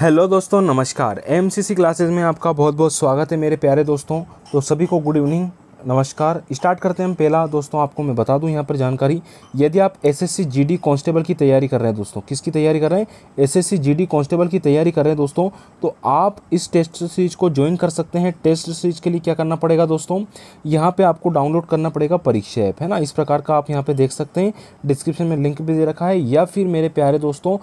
hello दोस्तों नमस्कार M C classes में आपका बहुत बहुत स्वागत है मेरे प्यारे दोस्तों तो सभी को गुड इवनिंग नमस्कार स्टार्ट करते हैं हम पहला दोस्तों आपको मैं बता दूं यहाँ पर जानकारी यदि आप एसएससी जीडी कांस्टेबल की तैयारी कर रहे हैं दोस्तों किसकी तैयारी कर रहे हैं एसएससी जीडी कांस्टेबल की तैयारी कर रहे हैं दोस्तों तो आप इस टेस्ट सीरीज को ज्वाइन कर सकते हैं टेस्ट सीरीज के लिए क्या करना पड़ेगा दोस्तों यहाँ पर आपको डाउनलोड करना पड़ेगा परीक्षा ऐप है ना इस प्रकार का आप यहाँ पर देख सकते हैं डिस्क्रिप्शन में लिंक भी दे रखा है या फिर मेरे प्यारे दोस्तों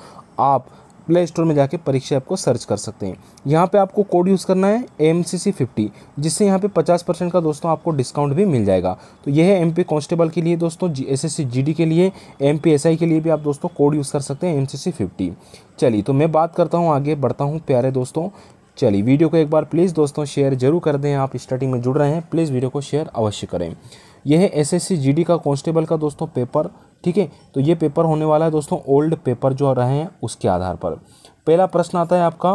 आप प्ले स्टोर में जाके परीक्षा आपको सर्च कर सकते हैं यहाँ पे आपको कोड यूज़ करना है एम सी सी फिफ्टी जिससे यहाँ पे पचास परसेंट का दोस्तों आपको डिस्काउंट भी मिल जाएगा तो यह है एम पी कॉन्स्टेबल के लिए दोस्तों G S S C G D के लिए एम पी एस आई के लिए भी आप दोस्तों कोड यूज़ कर सकते हैं एम सी सी फिफ्टी चलिए तो मैं बात करता हूँ आगे बढ़ता हूँ प्यारे दोस्तों चलिए वीडियो को एक बार प्लीज़ दोस्तों शेयर जरूर कर दें आप स्टार्टिंग में जुड़ रहे हैं प्लीज़ वीडियो को शेयर अवश्य करें ये है एस जीडी का कॉन्स्टेबल का दोस्तों पेपर ठीक है तो ये पेपर होने वाला है दोस्तों ओल्ड पेपर जो रहे हैं उसके आधार पर पहला प्रश्न आता है आपका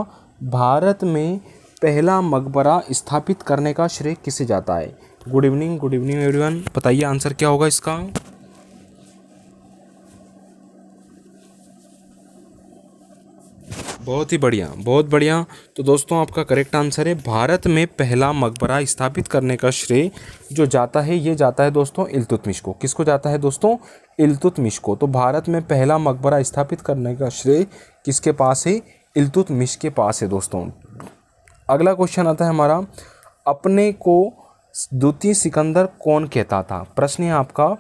भारत में पहला मकबरा स्थापित करने का श्रेय किसे जाता है good evening good evening everyone बताइए आंसर क्या होगा इसका बहुत ही बढ़िया बहुत बढ़िया तो दोस्तों आपका करेक्ट आंसर है भारत में पहला मकबरा स्थापित करने का श्रेय जो जाता है ये जाता है दोस्तों इल्तुतमिश को किसको जाता है दोस्तों इल्तुतमिश को तो भारत में पहला मकबरा स्थापित करने का श्रेय किसके पास है इल्तुतमिश के पास है दोस्तों अगला क्वेश्चन आता है हमारा अपने को द्वितीय सिकंदर कौन कहता था प्रश्न है आपका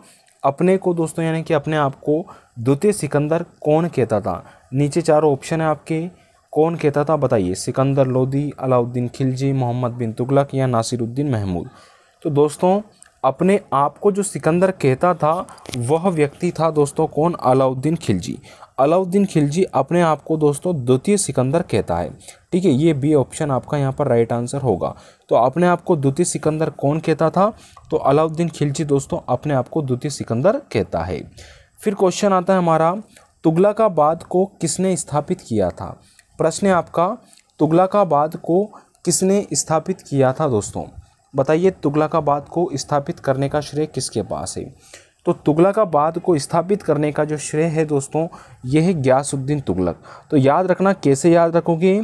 अपने को दोस्तों यानी कि अपने आप को द्वितीय सिकंदर कौन कहता था नीचे चार ऑप्शन है आपके कौन कहता था बताइए सिकंदर लोधी अलाउद्दीन खिलजी मोहम्मद बिन तुगलक या नासिरुद्दीन महमूद तो दोस्तों अपने आप को जो सिकंदर कहता था वह व्यक्ति था दोस्तों कौन अलाउद्दीन खिलजी अलाउद्दीन खिलजी अपने आप को दोस्तों द्वितीय सिकंदर कहता है ठीक है ये बी ऑप्शन आपका यहाँ पर राइट आंसर होगा तो अपने आप को द्वितीय सिकंदर कौन कहता था तो अलाउद्दीन खिलजी दोस्तों अपने आप को द्वितीय सिकंदर कहता है फिर क्वेश्चन आता है हमारा तुगलकाबाद को किसने स्थापित किया था प्रश्न है आपका तुगलकाबाद को किसने स्थापित किया था दोस्तों बताइए तुगलकाबाद को स्थापित करने का श्रेय किसके पास है तो तुगलकाबाद को स्थापित करने का जो श्रेय है दोस्तों यह है ग्यासुद्दीन तुगलक तो याद रखना कैसे याद रखोगे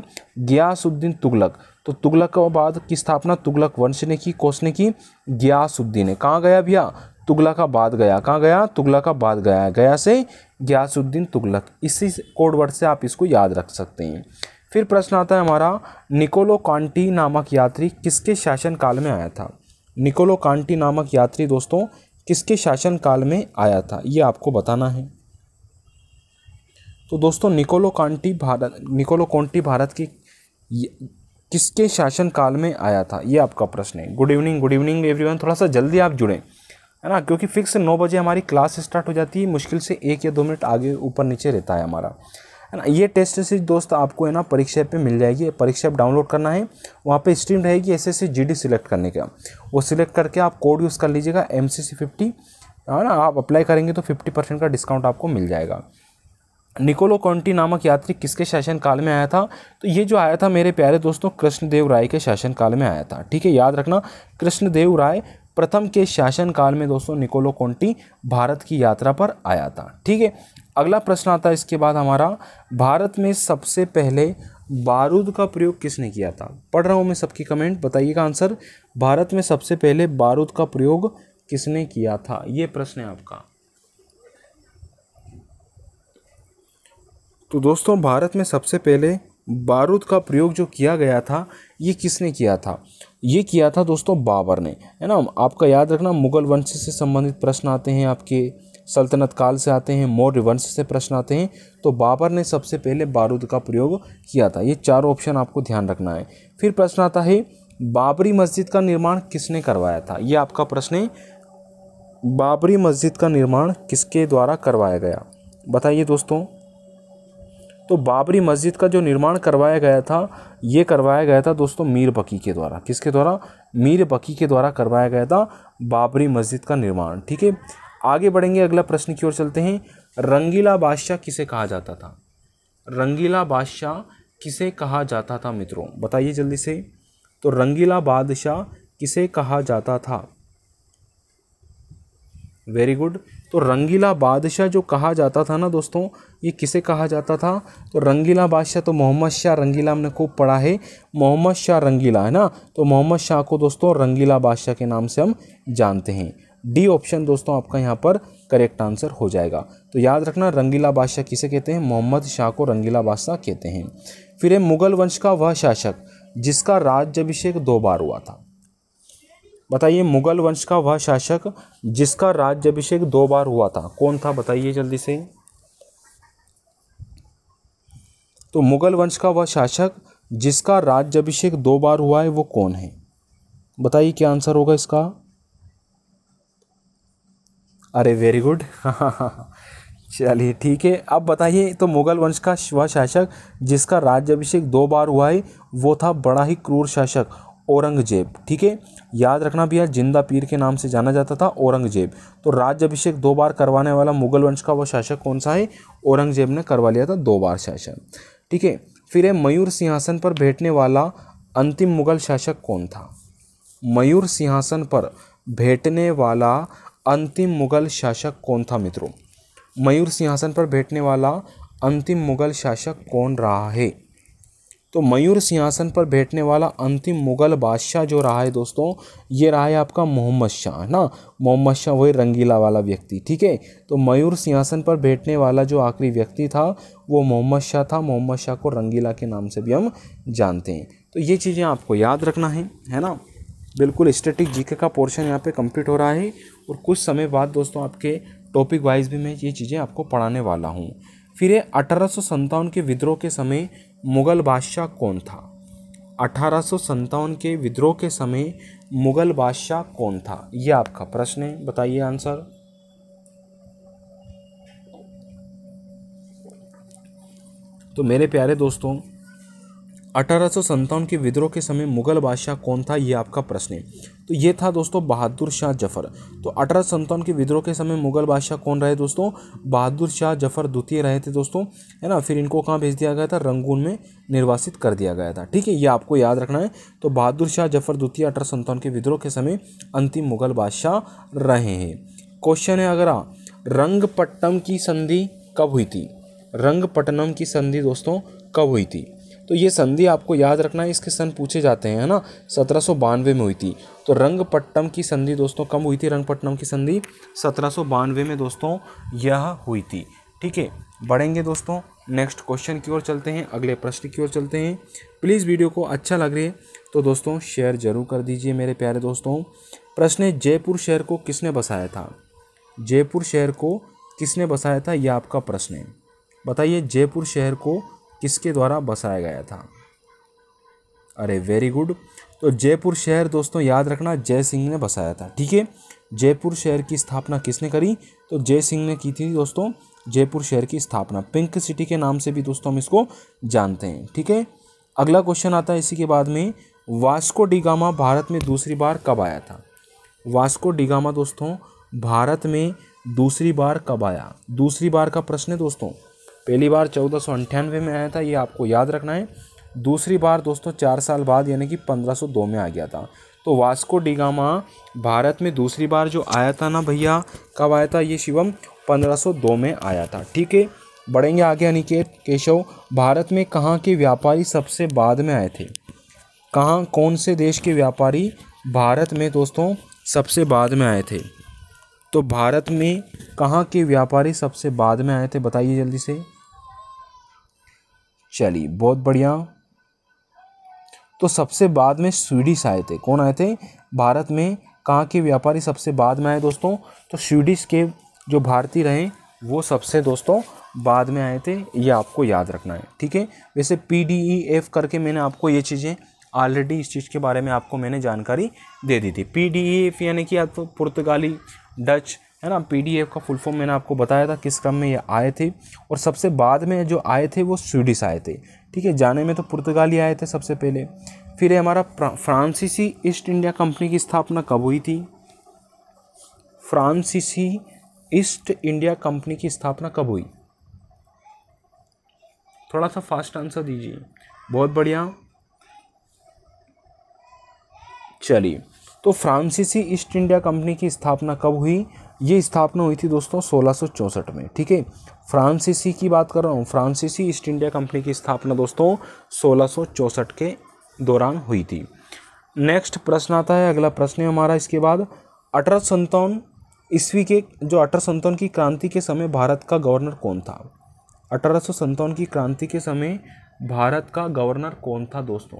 ग्यासुद्दीन तुगलक तो तुगलकाबाद की स्थापना तुगलक वंश ने की कोस ने की ग्यासुद्दीन ने कहाँ गया भैया तुगलकाबाद गया कहाँ गया तुगलकाबाद गया गया से ग्यासुद्दीन तुगलक इसी कोडवर्ड से आप इसको याद रख सकते हैं फिर प्रश्न आता है हमारा निकोलो कांटी नामक यात्री किसके शासनकाल में आया था निकोलो कांटी नामक यात्री दोस्तों किसके शासनकाल में आया था ये आपको बताना है तो दोस्तों Niccolo Conti Bharat Niccolo Conti Bharat की किसके शासनकाल में आया था ये आपका प्रश्न है good evening good evening everyone थोड़ा सा जल्दी आप जुड़ें है ना क्योंकि फिक्स नौ बजे हमारी क्लास स्टार्ट हो जाती है मुश्किल से एक या दो मिनट आगे ऊपर नीचे रहता है हमारा है ना ये टेस्ट सीरीज दोस्त आपको है ना परीक्षा पे मिल जाएगी परीक्षा डाउनलोड करना है वहाँ पे स्ट्रीम रहेगी एस एस सिलेक्ट करने का वो सिलेक्ट करके आप कोड यूज़ कर लीजिएगा एम सी सी फिफ्टी है ना आप अप्लाई करेंगे तो फिफ्टी परसेंट का डिस्काउंट आपको मिल जाएगा निकोलो कॉन्टी नामक यात्री किसके शासनकाल में आया था तो ये जो आया था मेरे प्यारे दोस्तों कृष्णदेव राय के शासनकाल में आया था ठीक है याद रखना कृष्णदेव राय प्रथम के शासनकाल में दोस्तों निकोलो कोंटी भारत की यात्रा पर आया था ठीक है अगला प्रश्न आता है इसके बाद हमारा भारत में सबसे पहले बारूद का प्रयोग किसने किया था पढ़ रहा हूँ मैं सबकी कमेंट बताइएगा आंसर भारत में सबसे पहले बारूद का प्रयोग किसने किया था ये प्रश्न है आपका तो दोस्तों भारत में सबसे पहले बारूद का प्रयोग जो किया गया था ये किसने किया था ये किया था दोस्तों बाबर ने है ना आपका याद रखना मुगल वंश से संबंधित प्रश्न आते हैं आपके सल्तनत काल से आते हैं मौर्य वंश से प्रश्न आते हैं तो बाबर ने सबसे पहले बारूद का प्रयोग किया था ये चार ऑप्शन आपको ध्यान रखना है फिर प्रश्न आता है बाबरी मस्जिद का निर्माण किसने करवाया था ये आपका प्रश्न है बाबरी मस्जिद का निर्माण किसके द्वारा करवाया गया बताइए दोस्तों तो बाबरी मस्जिद का जो निर्माण करवाया गया था ये करवाया गया था दोस्तों मीर बकी के द्वारा किसके द्वारा मीर बकी के द्वारा करवाया गया था बाबरी मस्जिद का निर्माण ठीक है आगे बढ़ेंगे अगला प्रश्न की ओर चलते हैं रंगीला बादशाह किसे कहा जाता था रंगीला बादशाह किसे कहा जाता था मित्रों बताइए जल्दी से तो रंगीला बादशाह किसे कहा जाता था वेरी गुड तो रंगीला बादशाह जो कहा जाता था ना दोस्तों ये किसे कहा जाता था तो रंगीला बादशाह तो मोहम्मद शाह रंगीला हमने खूब पढ़ा है मोहम्मद शाह रंगीला है ना तो मोहम्मद शाह को दोस्तों रंगीला बादशाह के नाम से हम जानते हैं डी ऑप्शन दोस्तों आपका यहाँ पर करेक्ट आंसर हो जाएगा तो याद रखना रंगीला बादशाह किसे कहते हैं मोहम्मद शाह को रंगीला बादशाह कहते हैं फिर है मुगल वंश का वह शासक जिसका अभिषेक दो बार हुआ था बताइए मुगल वंश का वह शासक जिसका अभिषेक दो बार हुआ था कौन था बताइए जल्दी से तो मुगल वंश का वह शासक जिसका अभिषेक दो बार हुआ है वो कौन है बताइए क्या आंसर होगा इसका अरे वेरी गुड चलिए ठीक है अब बताइए तो मुगल वंश का वह शासक जिसका अभिषेक दो बार हुआ है वो था बड़ा ही क्रूर शासक औरंगजेब ठीक है याद रखना भैया जिंदा पीर के नाम से जाना जाता था औरंगजेब तो राज्य अभिषेक दो बार करवाने वाला मुगल वंश का वो शासक कौन सा है औरंगजेब ने करवा लिया था दो बार शासन ठीक है फिर है मयूर सिंहासन पर बैठने वाला अंतिम मुगल शासक कौन था मयूर सिंहासन पर बैठने वाला अंतिम मुगल शासक कौन था मित्रों मयूर सिंहासन पर बैठने वाला अंतिम मुगल शासक कौन रहा है तो मयूर सिंहासन पर बैठने वाला अंतिम मुगल बादशाह जो रहा है दोस्तों ये रहा है आपका मोहम्मद शाह है ना मोहम्मद शाह वही रंगीला वाला व्यक्ति ठीक है तो मयूर सिंहासन पर बैठने वाला जो आखिरी व्यक्ति था वो मोहम्मद शाह था मोहम्मद शाह को रंगीला के नाम से भी हम जानते हैं तो ये चीज़ें आपको याद रखना है है ना बिल्कुल स्टेटिक जीके का पोर्शन यहाँ पर कम्प्लीट हो रहा है और कुछ समय बाद दोस्तों आपके टॉपिक वाइज भी मैं ये चीज़ें आपको पढ़ाने वाला हूँ फिर अठारह सौ के विद्रोह के समय मुग़ल बादशाह कौन था अठारह के विद्रोह के समय मुग़ल बादशाह कौन था यह आपका प्रश्न है बताइए आंसर तो मेरे प्यारे दोस्तों अठारह के विद्रोह के समय मुगल बादशाह कौन था ये आपका प्रश्न है तो ये था दोस्तों बहादुर शाह जफर तो अठारह के विद्रोह के समय मुगल बादशाह कौन रहे दोस्तों बहादुर शाह जफर द्वितीय रहे थे दोस्तों है ना फिर इनको कहाँ भेज दिया गया था रंगून में निर्वासित कर दिया गया था ठीक है ये आपको याद रखना है तो बहादुर शाह जफर द्वितीय अठारह के विद्रोह के समय अंतिम मुगल बादशाह रहे हैं क्वेश्चन है अगर रंगपट्टम की संधि कब हुई थी रंगपट्टनम की संधि दोस्तों कब हुई थी तो ये संधि आपको याद रखना है इसके सन पूछे जाते हैं है ना सत्रह में हुई थी तो रंगपट्टम की संधि दोस्तों कब हुई थी रंगपट्टम की संधि सत्रह में दोस्तों यह हुई थी ठीक है बढ़ेंगे दोस्तों नेक्स्ट क्वेश्चन की ओर चलते हैं अगले प्रश्न की ओर चलते हैं प्लीज़ वीडियो को अच्छा लग रहे तो दोस्तों शेयर जरूर कर दीजिए मेरे प्यारे दोस्तों प्रश्न है जयपुर शहर को किसने बसाया था जयपुर शहर को किसने बसाया था यह आपका प्रश्न है बताइए जयपुर शहर को किसके द्वारा बसाया गया था अरे वेरी गुड तो जयपुर शहर दोस्तों याद रखना जय सिंह ने बसाया था ठीक है जयपुर शहर की स्थापना किसने करी तो जय सिंह ने की थी दोस्तों जयपुर शहर की स्थापना पिंक सिटी के नाम से भी दोस्तों हम इसको जानते हैं ठीक है अगला क्वेश्चन आता है इसी के बाद में वास्को डिगामा भारत में दूसरी बार कब आया था वास्को डिगामा दोस्तों भारत में दूसरी बार कब आया दूसरी बार का प्रश्न है दोस्तों पहली बार चौदह सौ अंठानवे में आया था ये आपको याद रखना है दूसरी बार दोस्तों चार साल बाद यानी कि 1502 में आ गया था तो वास्को डिगामा भारत में दूसरी बार जो आया था ना भैया कब आया था ये शिवम 1502 में आया था ठीक है बढ़ेंगे आगे अनिकेत केशव भारत में कहाँ के व्यापारी सबसे बाद में आए थे कहाँ कौन से देश के व्यापारी भारत में दोस्तों सबसे बाद में आए थे तो भारत में कहाँ के व्यापारी सबसे बाद में आए थे बताइए जल्दी से चलिए बहुत बढ़िया तो सबसे बाद में स्वीडिश आए थे कौन आए थे भारत में कहाँ के व्यापारी सबसे बाद में आए दोस्तों तो स्वीडिश के जो भारतीय रहे वो सबसे दोस्तों बाद में आए थे ये आपको याद रखना है ठीक है वैसे पी डी ई एफ करके मैंने आपको ये चीज़ें ऑलरेडी इस चीज़ के बारे में आपको मैंने जानकारी दे दी थी पी डी ई एफ यानी कि आप तो पुर्तगाली डच है ना पीडीएफ का फुल फॉर्म मैंने आपको बताया था किस क्रम में ये आए थे और सबसे बाद में जो आए थे वो स्वीडिश आए थे ठीक है जाने में तो पुर्तगाली आए थे सबसे पहले फिर हमारा फ्रांसीसी ईस्ट इंडिया कंपनी की स्थापना कब हुई थी फ्रांसीसी ईस्ट इंडिया कंपनी की स्थापना कब हुई थोड़ा सा फास्ट आंसर दीजिए बहुत बढ़िया चलिए तो फ्रांसीसी ईस्ट इंडिया कंपनी की स्थापना कब हुई ये स्थापना हुई थी दोस्तों सोलह में ठीक है फ्रांसीसी की बात कर रहा हूँ फ्रांसीसी ईस्ट इंडिया कंपनी की स्थापना दोस्तों सोलह के दौरान हुई थी नेक्स्ट प्रश्न आता है अगला प्रश्न है हमारा इसके बाद अठारह संतावन ईस्वी के जो अठारह संतावन की क्रांति के समय भारत का गवर्नर कौन था अठारह की क्रांति के समय भारत का गवर्नर कौन था दोस्तों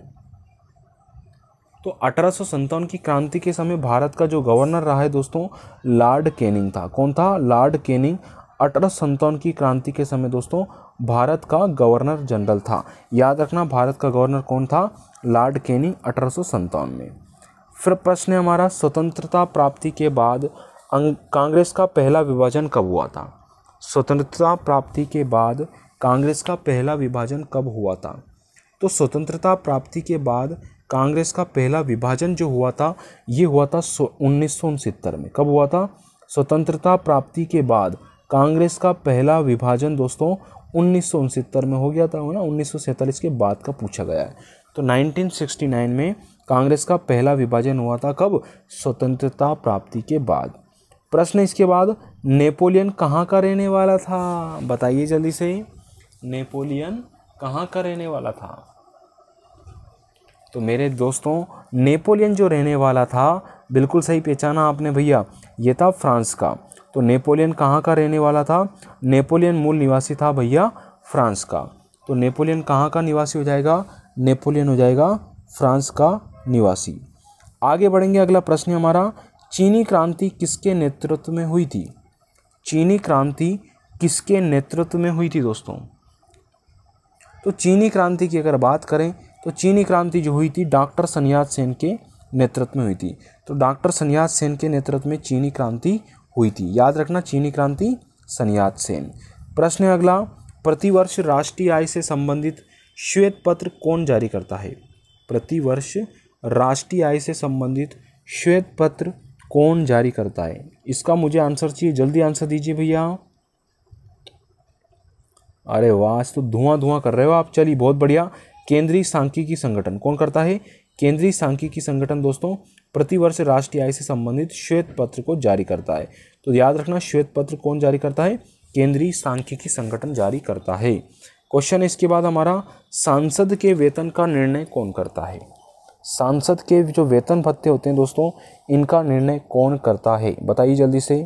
तो अठारह की क्रांति के समय भारत का जो गवर्नर रहा है दोस्तों लॉर्ड कैनिंग था कौन था लॉर्ड कैनिंग अठारह की क्रांति के समय दोस्तों भारत का गवर्नर जनरल था याद रखना भारत का गवर्नर कौन था लॉर्ड कैनिंग अठारह में फिर प्रश्न है हमारा स्वतंत्रता प्राप्ति के बाद कांग्रेस का पहला विभाजन कब हुआ था स्वतंत्रता प्राप्ति के बाद कांग्रेस का पहला विभाजन कब हुआ था तो स्वतंत्रता प्राप्ति के बाद कांग्रेस का पहला विभाजन जो हुआ था ये हुआ था उन्नीस में कब हुआ था स्वतंत्रता प्राप्ति के बाद कांग्रेस का पहला विभाजन दोस्तों उन्नीस में हो गया था ना उन्नीस के बाद का पूछा गया है तो 1969 में कांग्रेस का पहला विभाजन हुआ था कब स्वतंत्रता प्राप्ति के बाद प्रश्न इसके बाद नेपोलियन कहाँ का रहने वाला था बताइए जल्दी से नेपोलियन कहाँ का रहने वाला था तो मेरे दोस्तों नेपोलियन जो रहने वाला था बिल्कुल सही पहचाना आपने भैया ये था फ्रांस का तो नेपोलियन कहाँ का रहने वाला था नेपोलियन मूल निवासी था भैया फ्रांस का तो नेपोलियन कहाँ का निवासी हो जाएगा नेपोलियन हो जाएगा फ्रांस का निवासी आगे बढ़ेंगे अगला प्रश्न हमारा चीनी क्रांति किसके नेतृत्व में हुई थी चीनी क्रांति किसके नेतृत्व में हुई थी दोस्तों तो चीनी क्रांति की अगर बात करें तो चीनी क्रांति जो हुई थी डॉक्टर सन्यास सेन के नेतृत्व में हुई थी तो डॉक्टर सन्यास सेन के नेतृत्व में चीनी क्रांति हुई थी याद रखना चीनी क्रांति सन्यास सेन प्रश्न अगला प्रतिवर्ष राष्ट्रीय आय से संबंधित श्वेत पत्र कौन जारी करता है प्रतिवर्ष राष्ट्रीय आय से संबंधित श्वेत पत्र कौन जारी करता है इसका मुझे आंसर चाहिए जल्दी आंसर दीजिए भैया अरे वाह तो धुआं धुआं कर रहे हो आप चलिए बहुत बढ़िया केंद्रीय सांख्यिकी संगठन कौन करता है केंद्रीय सांख्यिकी संगठन दोस्तों प्रतिवर्ष राष्ट्रीय आय से संबंधित श्वेत पत्र को जारी करता है तो याद रखना श्वेत पत्र कौन जारी करता है केंद्रीय सांख्यिकी संगठन जारी करता है क्वेश्चन इसके बाद हमारा सांसद के वेतन का निर्णय कौन करता है सांसद के जो वेतन भत्ते होते हैं दोस्तों इनका निर्णय कौन करता है बताइए जल्दी से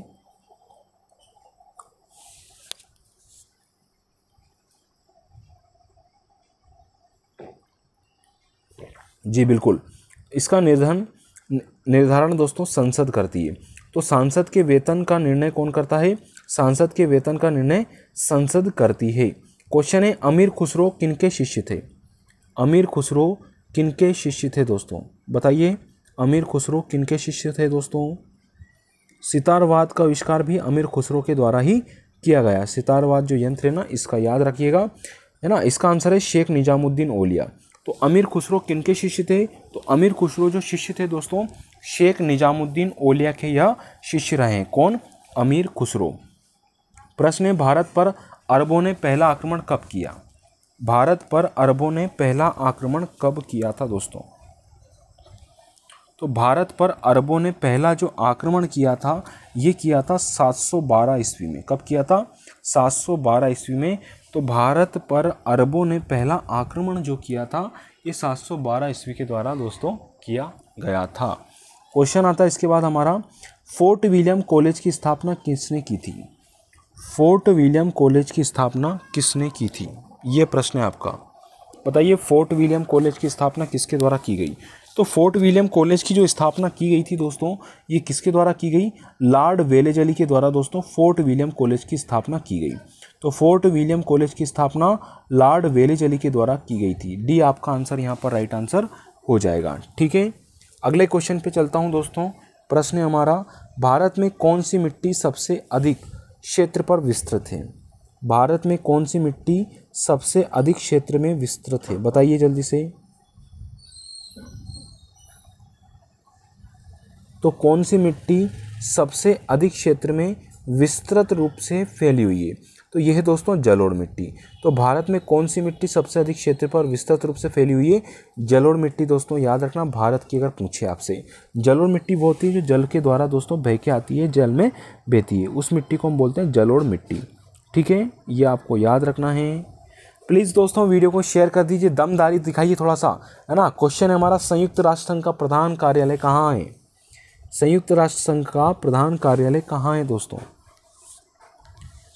जी बिल्कुल इसका निर्धन निर्धारण दोस्तों संसद करती है तो सांसद के वेतन का निर्णय कौन करता है सांसद के वेतन का निर्णय संसद करती है क्वेश्चन है अमीर खुसरो किनके शिष्य थे अमीर खुसरो किनके शिष्य थे दोस्तों बताइए अमीर खुसरो किनके शिष्य थे दोस्तों सितारवाद का आविष्कार भी अमीर खुसरो के द्वारा ही किया गया सितारवाद जो यंत्र है ना इसका याद रखिएगा है ना इसका आंसर है शेख निजामुद्दीन ओलिया तो अमीर खुसरो किन के शिष्य थे तो अमीर खुसरो जो शिष्य थे दोस्तों शेख निज़ामुद्दीन ओलिया के यह शिष्य रहे कौन अमीर खुसरो प्रश्न है भारत पर अरबों ने पहला आक्रमण कब किया भारत पर अरबों ने पहला आक्रमण कब किया था दोस्तों तो भारत पर अरबों ने पहला जो आक्रमण किया था ये किया था 712 ईस्वी में कब किया था 712 ईस्वी में तो भारत पर अरबों ने पहला आक्रमण जो किया था ये 712 ईस्वी के द्वारा दोस्तों किया गया था क्वेश्चन आता है इसके बाद हमारा फोर्ट विलियम कॉलेज की स्थापना किसने की थी फोर्ट विलियम कॉलेज की स्थापना किसने की थी ये प्रश्न है आपका बताइए फोर्ट विलियम कॉलेज की स्थापना किसके द्वारा की गई तो फोर्ट विलियम कॉलेज की जो स्थापना की गई थी दोस्तों ये किसके द्वारा की गई लॉर्ड वेलेजली के द्वारा दोस्तों फोर्ट विलियम कॉलेज की स्थापना की गई तो फोर्ट विलियम कॉलेज की स्थापना लॉर्ड वेलेजली के द्वारा की गई थी डी आपका आंसर यहाँ पर राइट आंसर हो जाएगा ठीक है अगले क्वेश्चन पे चलता हूँ दोस्तों प्रश्न हमारा भारत में कौन सी मिट्टी सबसे अधिक क्षेत्र पर विस्तृत है भारत में कौन सी मिट्टी सबसे अधिक क्षेत्र में विस्तृत है बताइए जल्दी से तो कौन सी मिट्टी सबसे अधिक क्षेत्र में विस्तृत रूप से फैली हुई है तो ये है दोस्तों जलोढ़ मिट्टी तो भारत में कौन सी मिट्टी सबसे अधिक क्षेत्र पर विस्तृत रूप से फैली हुई है जलोढ़ मिट्टी दोस्तों याद रखना भारत की अगर पूछे आपसे जलोढ़ मिट्टी वो होती है जो जल के द्वारा दोस्तों बह के आती है जल में बहती है उस मिट्टी को हम बोलते हैं जलोढ़ मिट्टी ठीक है ये आपको याद रखना है प्लीज़ दोस्तों वीडियो को शेयर कर दीजिए दमदारी दिखाइए थोड़ा सा है ना क्वेश्चन है हमारा संयुक्त राष्ट्र संघ का प्रधान कार्यालय कहाँ है संयुक्त राष्ट्र संघ का प्रधान कार्यालय कहाँ है दोस्तों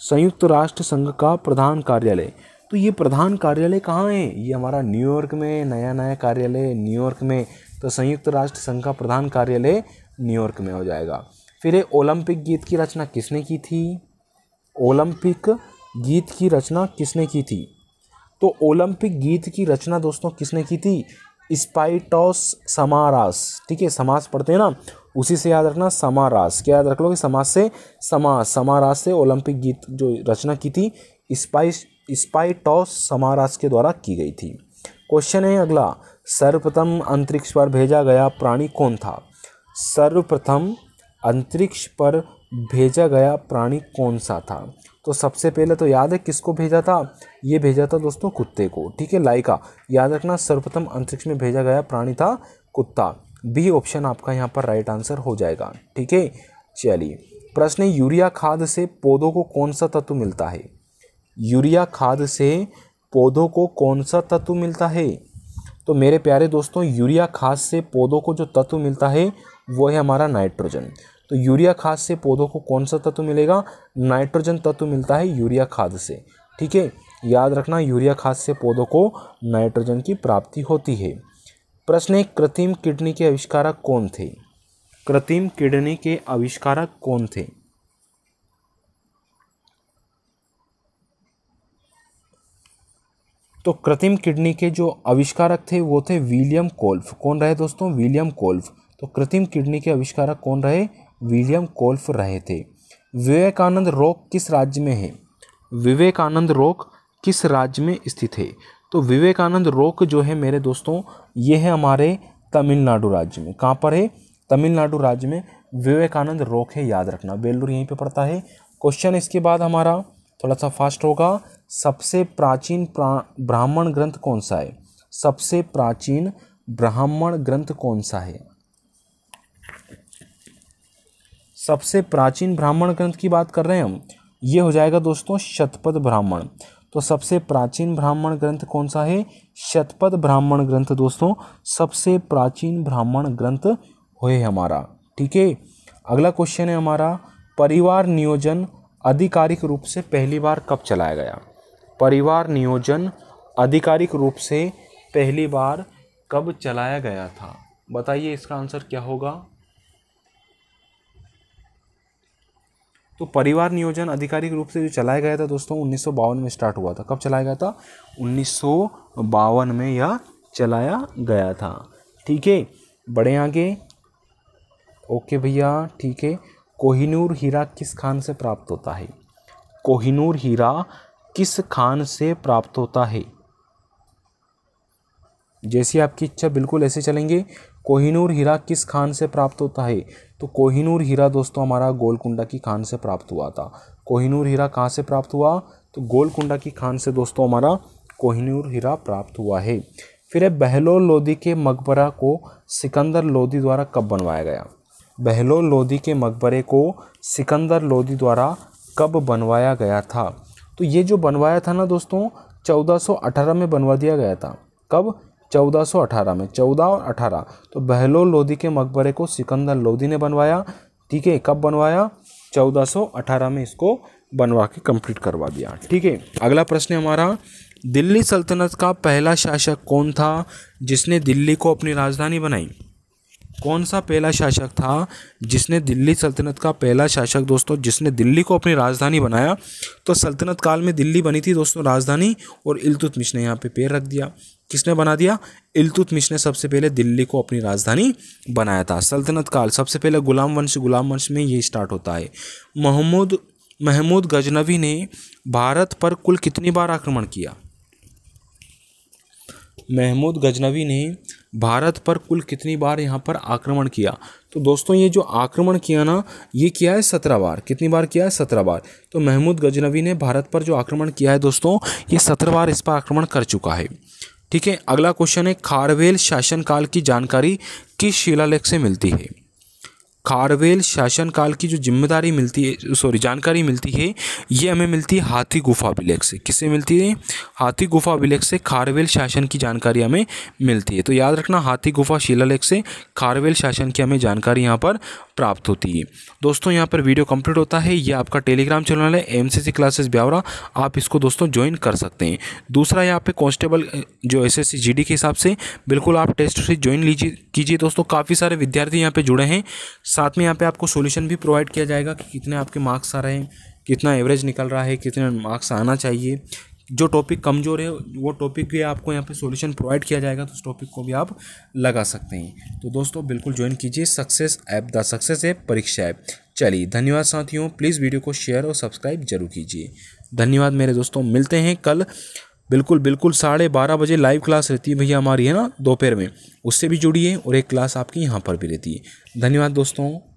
संयुक्त राष्ट्र संघ का प्रधान कार्यालय तो ये प्रधान कार्यालय कहाँ है ये हमारा न्यूयॉर्क में नया नया कार्यालय न्यूयॉर्क में तो संयुक्त राष्ट्र संघ का प्रधान कार्यालय न्यूयॉर्क में हो जाएगा फिर ये ओलंपिक गीत की रचना किसने की थी ओलंपिक गीत की रचना किसने की थी तो ओलंपिक गीत की रचना दोस्तों किसने की थी स्पाइटॉस समारास ठीक है समास पढ़ते हैं ना उसी से याद रखना समारास क्या याद रख लो कि समाज से समास समारास से ओलंपिक गीत जो रचना की थी स्पाइस स्पाइटॉस समारास के द्वारा की गई थी क्वेश्चन है अगला सर्वप्रथम अंतरिक्ष पर भेजा गया प्राणी कौन था सर्वप्रथम अंतरिक्ष पर भेजा गया प्राणी कौन सा था तो सबसे पहले तो याद है किसको भेजा था ये भेजा था दोस्तों कुत्ते को ठीक है लाइका याद रखना सर्वप्रथम अंतरिक्ष में भेजा गया प्राणी था कुत्ता बी ऑप्शन आपका यहाँ पर राइट आंसर हो जाएगा ठीक है चलिए प्रश्न यूरिया खाद से पौधों को कौन सा तत्व मिलता है यूरिया खाद से पौधों को कौन सा तत्व मिलता है तो मेरे प्यारे दोस्तों यूरिया खाद से पौधों को जो तत्व मिलता है वो है हमारा नाइट्रोजन तो यूरिया खाद से पौधों को कौन सा तत्व मिलेगा नाइट्रोजन तत्व मिलता है यूरिया खाद से ठीक है याद रखना यूरिया खाद से पौधों को नाइट्रोजन की प्राप्ति होती है प्रश्न एक कृत्रिम किडनी के आविष्कारक कौन थे कृत्रिम किडनी के आविष्कारक कौन थे तो कृत्रिम किडनी के जो आविष्कारक थे वो थे विलियम कोल्फ कौन रहे दोस्तों विलियम कोल्फ तो कृत्रिम किडनी के आविष्कारक कौन रहे विलियम कोल्फ रहे थे विवेकानंद रोक किस राज्य में है विवेकानंद रोक किस राज्य में स्थित है तो विवेकानंद रोक जो है मेरे दोस्तों ये है हमारे तमिलनाडु राज्य में कहाँ पर है तमिलनाडु राज्य में विवेकानंद रोक है याद रखना वेल्लूर यहीं पे पड़ता है क्वेश्चन इसके बाद हमारा थोड़ा सा फास्ट होगा सबसे प्राचीन ब्राह्मण ग्रंथ कौन सा है सबसे प्राचीन ब्राह्मण ग्रंथ कौन सा है सबसे प्राचीन ब्राह्मण ग्रंथ की बात कर रहे हैं हम ये हो जाएगा दोस्तों शतपथ ब्राह्मण तो सबसे प्राचीन ब्राह्मण ग्रंथ कौन सा है शतपथ ब्राह्मण ग्रंथ दोस्तों सबसे प्राचीन ब्राह्मण ग्रंथ हुए हमारा ठीक है अगला क्वेश्चन है हमारा परिवार नियोजन आधिकारिक रूप से पहली बार कब चलाया गया परिवार नियोजन आधिकारिक रूप से पहली बार कब चलाया गया था बताइए इसका आंसर क्या होगा तो परिवार नियोजन आधिकारिक रूप से जो चलाया गया था दोस्तों उन्नीस में स्टार्ट हुआ था कब चलाया गया था उन्नीस में यह चलाया गया था ठीक है बड़े आगे ओके भैया ठीक है कोहिनूर हीरा किस खान से प्राप्त होता है कोहिनूर हीरा किस खान से प्राप्त होता है जैसी आपकी इच्छा बिल्कुल ऐसे चलेंगे कोहिनूर हीरा किस खान से प्राप्त होता है तो कोहिनूर हीरा दोस्तों हमारा गोलकुंडा की खान से प्राप्त हुआ था कोहिनूर हीरा कहाँ से प्राप्त हुआ तो गोलकुंडा की खान से दोस्तों हमारा कोहिनूर हीरा प्राप्त हुआ है फिर है बहलोल लोधी के मकबरा को सिकंदर लोधी द्वारा कब बनवाया गया बहलोल लोधी के मकबरे को सिकंदर लोधी द्वारा कब बनवाया गया था तो ये जो बनवाया था ना दोस्तों 1418 में बनवा दिया गया था कब 1418 में 14 और 18 तो बहलोल लोधी के मकबरे को सिकंदर लोधी ने बनवाया ठीक है कब बनवाया 1418 में इसको बनवा के कंप्लीट करवा दिया ठीक है अगला प्रश्न हमारा दिल्ली सल्तनत का पहला शासक कौन था जिसने दिल्ली को अपनी राजधानी बनाई कौन सा पहला शासक था जिसने दिल्ली सल्तनत का पहला शासक दोस्तों जिसने दिल्ली को अपनी राजधानी बनाया तो सल्तनत काल में दिल्ली बनी थी दोस्तों राजधानी और इलतुतमिश ने यहाँ पे पैर रख दिया किसने बना दिया इलतुतमिश ने सबसे पहले दिल्ली को अपनी राजधानी बनाया था सल्तनत काल सबसे पहले गुलाम वंश गुलाम वंश में ये स्टार्ट होता है महमूद महमूद गजनवी ने भारत पर कुल कितनी बार आक्रमण किया महमूद गजनवी ने भारत पर कुल कितनी बार यहाँ पर आक्रमण किया तो दोस्तों ये जो आक्रमण किया ना ये किया है सत्रह बार कितनी बार किया है सत्रह बार तो महमूद गजनवी ने भारत पर जो आक्रमण किया है दोस्तों ये सत्रह बार इस पर आक्रमण कर चुका है ठीक है अगला क्वेश्चन है खारवेल शासनकाल की जानकारी किस शिलालेख से मिलती है खारवेल शासनकाल की जो जिम्मेदारी मिलती है सॉरी जानकारी मिलती है ये हमें मिलती है हाथी गुफा अभिलेख से किससे मिलती है हाथी गुफा अभिलेख से खारवेल शासन की जानकारी हमें मिलती है तो याद रखना हाथी गुफा शिलालेख से खारवेल शासन की हमें जानकारी यहाँ पर प्राप्त होती है दोस्तों यहाँ पर वीडियो कंप्लीट होता है ये आपका टेलीग्राम चैनल है एम सी क्लासेस ब्यावरा आप इसको दोस्तों ज्वाइन कर सकते हैं दूसरा यहाँ पे कॉन्स्टेबल जो एस एस के हिसाब से बिल्कुल आप टेस्ट से ज्वाइन लीजिए कीजिए दोस्तों काफ़ी सारे विद्यार्थी यहाँ पर जुड़े हैं साथ में यहाँ पर आपको सोल्यूशन भी प्रोवाइड किया जाएगा कि कितने आपके मार्क्स आ रहे हैं कितना एवरेज निकल रहा है कितने मार्क्स आना चाहिए जो टॉपिक कमज़ोर है वो टॉपिक भी आपको यहाँ पे सॉल्यूशन प्रोवाइड किया जाएगा तो उस टॉपिक को भी आप लगा सकते हैं तो दोस्तों बिल्कुल ज्वाइन कीजिए success app the success app Pariksha app चलिए धन्यवाद साथियों प्लीज़ वीडियो को शेयर और सब्सक्राइब जरूर कीजिए धन्यवाद मेरे दोस्तों मिलते हैं कल बिल्कुल बिल्कुल साढ़े बारह बजे लाइव क्लास रहती है भैया हमारी है ना दोपहर में उससे भी जुड़िए और एक क्लास आपकी यहाँ पर भी रहती है धन्यवाद दोस्तों